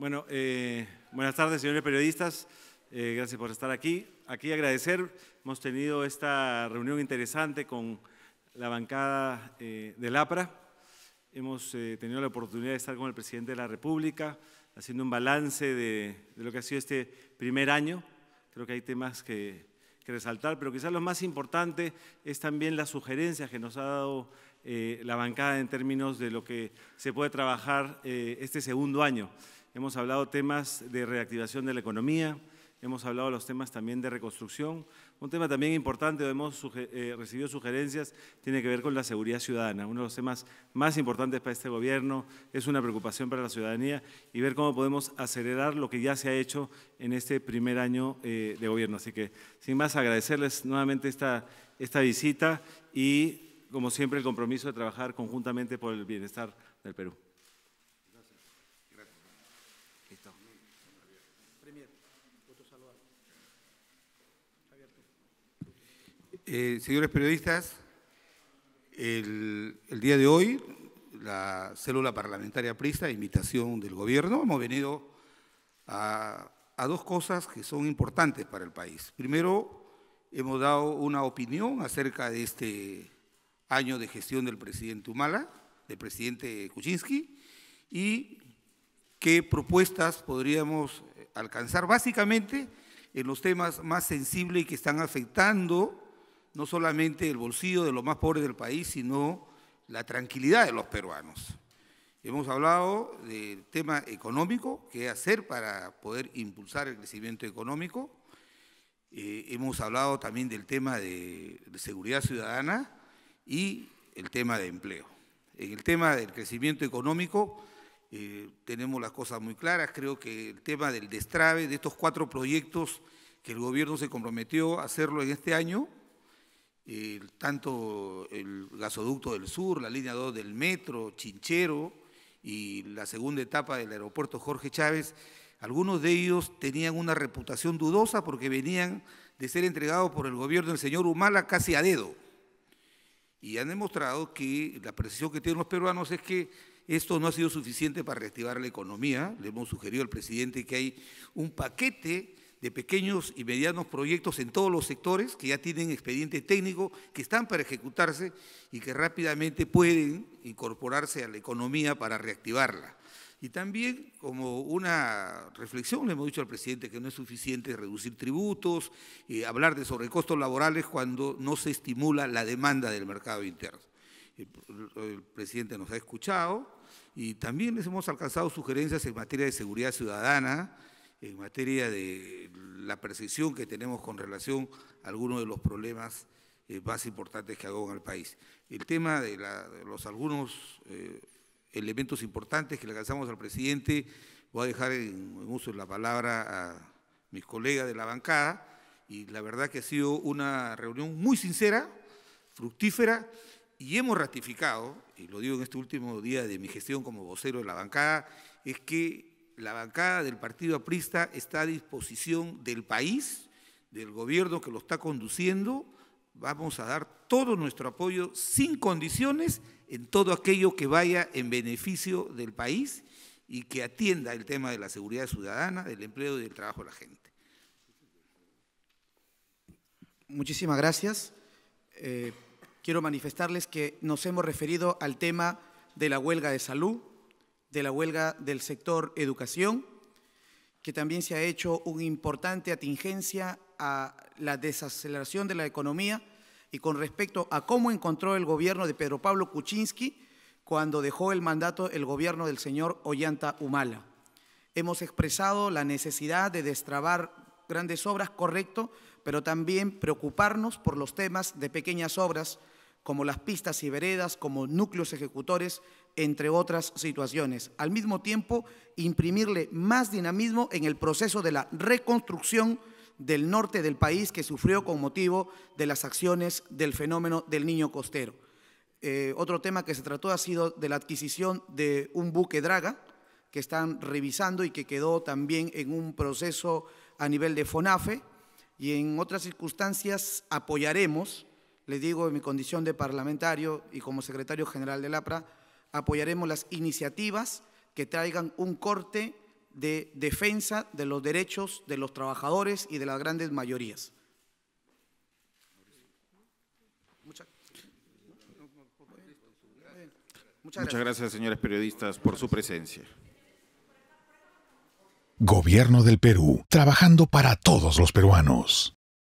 Bueno, eh, buenas tardes, señores periodistas. Eh, gracias por estar aquí. Aquí agradecer, hemos tenido esta reunión interesante con la bancada eh, del APRA. Hemos tenido la oportunidad de estar con el presidente de la República, haciendo un balance de, lo que ha sido este primer año. Creo que hay temas que, que, resaltar, pero quizás lo más importante es también las sugerencias que nos ha dado la bancada en términos de lo que se puede trabajar este segundo año hemos hablado temas de reactivación de la economía, hemos hablado de los temas también de reconstrucción. Un tema también importante, hemos eh, recibido sugerencias, tiene que ver con la seguridad ciudadana. Uno de los temas más importantes para este gobierno es una preocupación para la ciudadanía y ver cómo podemos acelerar lo que ya se ha hecho en este primer año eh, de gobierno. Así que, sin más, agradecerles nuevamente esta, esta visita y, como siempre, el compromiso de trabajar conjuntamente por el bienestar del Perú. Eh, señores periodistas, el, día de hoy la célula parlamentaria prisa, invitación del gobierno, hemos venido a, a dos cosas que son importantes para el país. Primero, hemos dado una opinión acerca de este año de gestión del presidente Humala, del presidente Kuczynski, y qué propuestas podríamos alcanzar básicamente en los temas más sensibles y que están afectando no solamente el bolsillo de los más pobres del país, sino la tranquilidad de los peruanos. Hemos hablado del tema económico, qué hacer para poder impulsar el crecimiento económico. Eh, hemos hablado también del tema de, seguridad ciudadana y el tema de empleo. En el tema del crecimiento económico eh, tenemos las cosas muy claras. Creo que el tema del destrave de estos cuatro proyectos que el gobierno se comprometió a hacerlo en este año, tanto el gasoducto del sur, la línea 2 del metro, Chinchero y la segunda etapa del aeropuerto Jorge Chávez, algunos de ellos tenían una reputación dudosa porque venían de ser entregados por el gobierno del señor Humala casi a dedo. Y han demostrado que la precisión que tienen los peruanos es que esto no ha sido suficiente para reactivar la economía. Le hemos sugerido al presidente que hay un paquete de pequeños y medianos proyectos en todos los sectores que ya tienen expediente técnico, que están para ejecutarse y que rápidamente pueden incorporarse a la economía para reactivarla. Y también como una reflexión, le hemos dicho al presidente que no es suficiente reducir tributos, y eh, hablar de sobrecostos laborales cuando no se estimula la demanda del mercado interno. el presidente nos ha escuchado y también les hemos alcanzado sugerencias en materia de seguridad ciudadana, en materia de la percepción que tenemos con relación a algunos de los problemas eh, más importantes que hago en el país. El tema de, los algunos eh, elementos importantes que le alcanzamos al presidente, voy a dejar en, en uso la palabra a mis colegas de la bancada, y la verdad que ha sido una reunión muy sincera, fructífera, y hemos ratificado, y lo digo en este último día de mi gestión como vocero de la bancada, es que la bancada del Partido Aprista está a disposición del país, del gobierno que lo está conduciendo. Vamos a dar todo nuestro apoyo sin condiciones en todo aquello que vaya en beneficio del país y que atienda el tema de la seguridad ciudadana, del empleo y del trabajo de la gente. Muchísimas gracias. Eh, quiero manifestarles que nos hemos referido al tema de la huelga de salud de la huelga del sector educación, que también se ha hecho una importante atingencia a la desaceleración de la economía y con respecto a cómo encontró el gobierno de Pedro Pablo Kuczynski cuando dejó el mandato el gobierno del señor Ollanta Humala. Hemos expresado la necesidad de destrabar grandes obras, correcto, pero también preocuparnos por los temas de pequeñas obras como las pistas y veredas, como núcleos ejecutores entre otras situaciones. Al mismo tiempo, imprimirle más dinamismo en el proceso de la reconstrucción del norte del país que sufrió con motivo de las acciones del fenómeno del niño costero. Eh, otro tema que se trató ha sido de la adquisición de un buque draga que están revisando y que quedó también en un proceso a nivel de FONAFE y en otras circunstancias apoyaremos, le digo en mi condición de parlamentario y como secretario general de la APRA, apoyaremos las iniciativas que traigan un corte de defensa de los derechos de los trabajadores y de las grandes mayorías. Muchas gracias. señores periodistas, por su presencia. Gobierno del Perú, trabajando para todos los peruanos.